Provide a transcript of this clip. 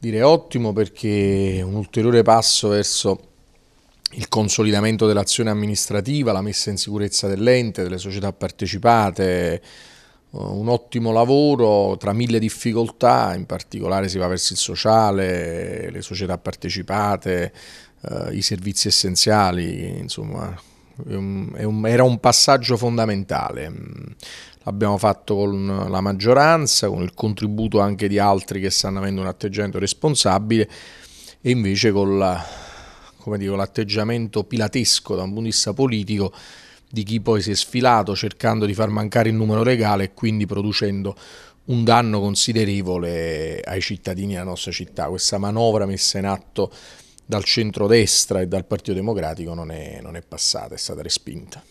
dire ottimo perché è un ulteriore passo verso il consolidamento dell'azione amministrativa, la messa in sicurezza dell'ente, delle società partecipate, eh, un ottimo lavoro tra mille difficoltà, in particolare si va verso il sociale, le società partecipate, eh, i servizi essenziali, insomma era un passaggio fondamentale l'abbiamo fatto con la maggioranza, con il contributo anche di altri che stanno avendo un atteggiamento responsabile e invece con la, dico, l'atteggiamento pilatesco da un punto di vista politico di chi poi si è sfilato cercando di far mancare il numero legale e quindi producendo un danno considerevole ai cittadini della nostra città. Questa manovra messa in atto dal centrodestra e dal Partito Democratico non è, non è passata, è stata respinta.